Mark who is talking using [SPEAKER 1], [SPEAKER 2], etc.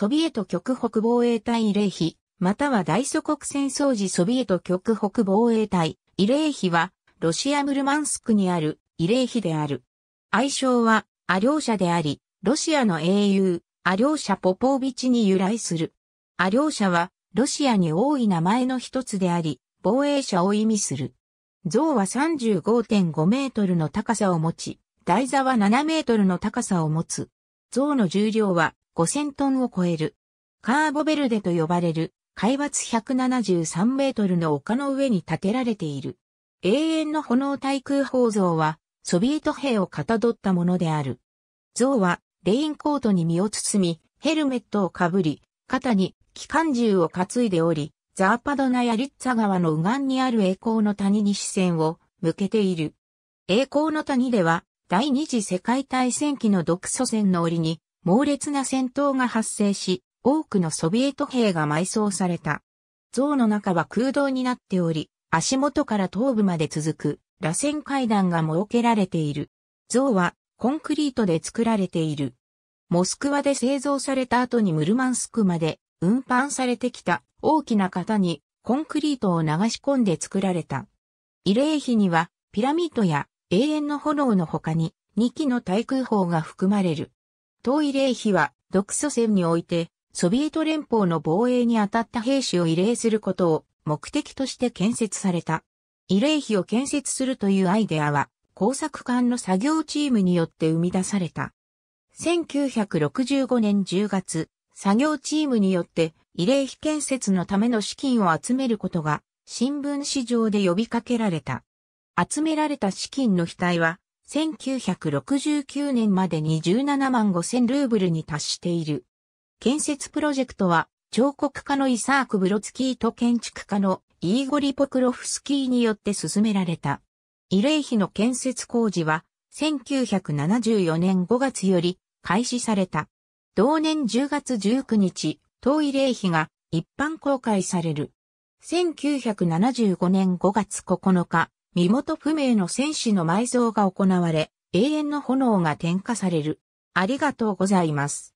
[SPEAKER 1] ソビエト極北防衛隊慰霊碑、または大祖国戦争時ソビエト極北防衛隊慰霊碑は、ロシア・ムルマンスクにある慰霊碑である。愛称は、アリョーシャであり、ロシアの英雄、アリョーシャ・ポポービチに由来する。アリョーシャは、ロシアに多い名前の一つであり、防衛者を意味する。像は35.5メートルの高さを持ち、台座は7メートルの高さを持つ。像の重量は5000トンを超える。カーボベルデと呼ばれる海抜173メートルの丘の上に建てられている。永遠の炎対空砲像はソビエト兵をかたどったものである。像はレインコートに身を包み、ヘルメットをかぶり、肩に機関銃を担いでおり、ザーパドナやリッツァ川の右岸にある栄光の谷に視線を向けている。栄光の谷では第二次世界大戦期の独ソ戦の折に猛烈な戦闘が発生し、多くのソビエト兵が埋葬された。像の中は空洞になっており、足元から頭部まで続く螺旋階段が設けられている。像はコンクリートで作られている。モスクワで製造された後にムルマンスクまで運搬されてきた大きな型にコンクリートを流し込んで作られた。慰霊碑にはピラミッドや永遠の炎の他に2機の対空砲が含まれる。当慰霊碑は、独ソ戦において、ソビエト連邦の防衛に当たった兵士を慰霊することを目的として建設された。慰霊碑を建設するというアイデアは、工作艦の作業チームによって生み出された。1965年10月、作業チームによって慰霊碑建設のための資金を集めることが新聞市場で呼びかけられた。集められた資金の額は1969年までに17万5千ルーブルに達している。建設プロジェクトは、彫刻家のイサーク・ブロツキーと建築家のイーゴリ・ポクロフスキーによって進められた。慰霊碑の建設工事は、1974年5月より開始された。同年10月19日、当慰霊碑が一般公開される。1975年5月9日、身元不明の戦士の埋葬が行われ、永遠の炎が点火される。ありがとうございます。